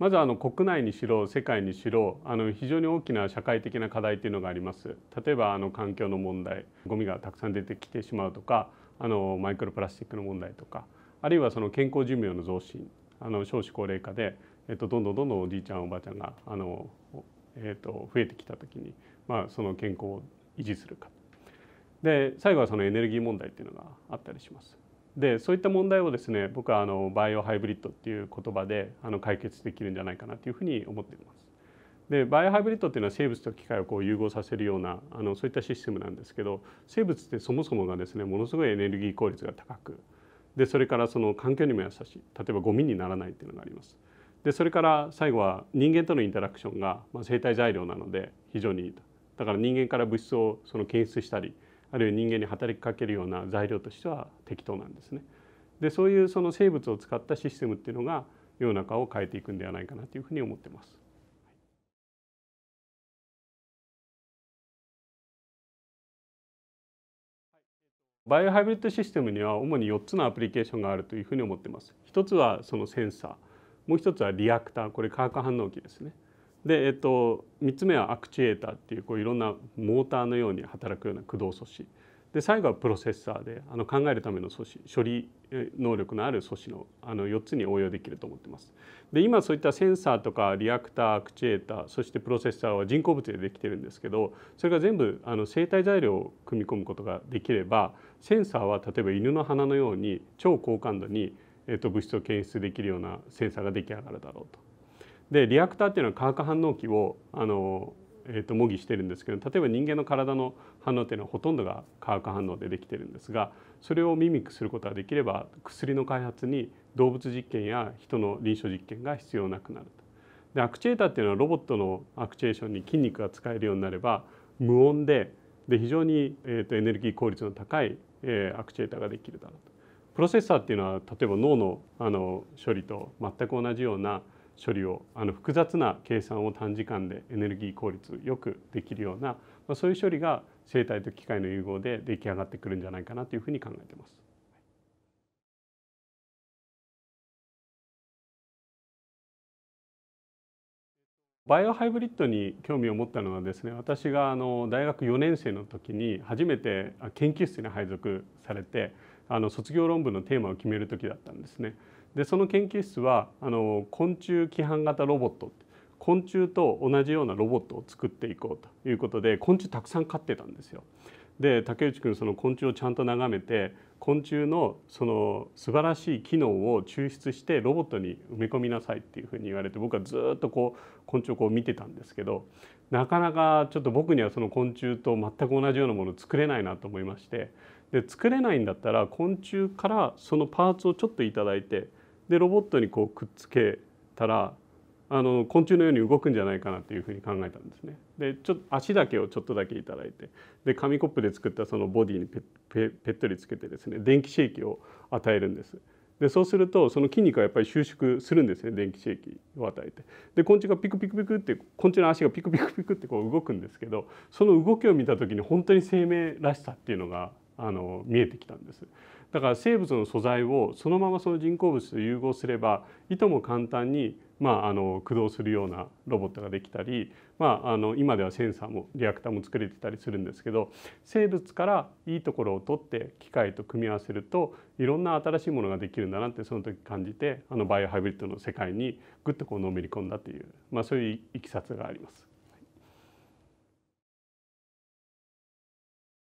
まずあの国内にしろ世界にしろあの非常に大きな社会的な課題というのがあります例えばあの環境の問題ゴミがたくさん出てきてしまうとかあのマイクロプラスチックの問題とかあるいはその健康寿命の増進あの少子高齢化で、えっと、どんどんどんどんおじいちゃんおばあちゃんがあの、えっと、増えてきたときに、まあ、その健康を維持するかで最後はそのエネルギー問題というのがあったりします。でそういった問題をですね僕はあのバイオハイブリッドっていう言葉であの解決できるんじゃないかなというふうに思っています。でバイオハイブリッドっていうのは生物と機械をこう融合させるようなあのそういったシステムなんですけど生物ってそもそもがですねものすごいエネルギー効率が高くでそれからその環境にも優しい例えばゴミにならないっていうのがあります。でそれから最後は人間とのインタラクションが、ま生体材料なので非常にいいとだから人間から物質をその検出したりあるいは人間に働きかけるような材料としては適当なんですね。でそういうその生物を使ったシステムっていうのが世の中を変えていくんではないかなというふうに思ってます。バイオハイブリッドシステムには主に4つのアプリケーションがあるというふうに思ってます。一つはそのセンサー、もう一つはリアクター、これ化学反応器ですね。で、えっと、3つ目はアクチュエーターっていうこういろんなモーターのように働くような駆動素子で最後はプロセッサーであの考えるための素子処理能力のある素子のあの4つに応用できると思ってます。で今そういったセンサーとかリアクターアクチュエーターそしてプロセッサーは人工物でできてるんですけどそれが全部あの生体材料を組み込むことができればセンサーは例えば犬の鼻のように超高感度に、えっと、物質を検出できるようなセンサーが出来上がるだろうと。でリアクターっていうのは化学反応器をあの、えーと、模擬してるんですけど例えば人間の体の反応っていうのはほとんどが化学反応でできてるんですがそれをミミックすることができれば薬の開発に動物実験や人の臨床実験が必要なくなると。でアクチュエーターっていうのはロボットのアクチュエーションに筋肉が使えるようになれば無音でで非常に、えーと、とエネルギー効率の高い、えー、アクチュエーターができるだろうと。プロセッサーっていうのは例えば脳のあの処理と全く同じような処理をあの複雑な計算を短時間でエネルギー効率よくできるような、まあ、そういう処理が生態と機械の融合で出来上がってくるんじゃないかなというふうに考えています。バイオハイブリッドに興味を持ったのはですね私があの大学4年生の時に初めて研究室に配属されてあの卒業論文のテーマを決める時だったんですね。でその研究室はあの昆虫規範型ロボット昆虫と同じようなロボットを作っていこうということで昆虫たくさん飼ってたんですよ。で竹内君その昆虫をちゃんと眺めて昆虫のその素晴らしい機能を抽出してロボットに埋め込みなさいっていうふうに言われて僕はずっとこう昆虫をこう見てたんですけどなかなかちょっと僕にはその昆虫と全く同じようなものを作れないなと思いましてで作れないんだったら昆虫からそのパーツをちょっと頂いてでロボットにこうくっつけたらあの昆虫のように動くんじゃないかなというふうに考えたんですね。でちょっと足だけをちょっとだけ頂いてで紙コップで作ったそのボディにぺっペットにつけてですね電気刺激を与えるんです。でそうするとその筋肉はやっぱり収縮するんですね電気刺激を与えて。で昆虫がピクピクピクって昆虫の足がピクピクピクってこう動くんですけどその動きを見た時に本当に生命らしさっていうのがあの見えてきたんです。だから生物の素材をそのままその人工物と融合すればいとも簡単にまあ、あの駆動するようなロボットができたり、まあ、あの今ではセンサーもリアクターも作れてたりするんですけど生物からいいところを取って機械と組み合わせるといろんな新しいものができるんだなってその時感じてあのバイオハイブリッドの世界にぐっとこうのめり込んだという、まあ、そういういきさつがあります。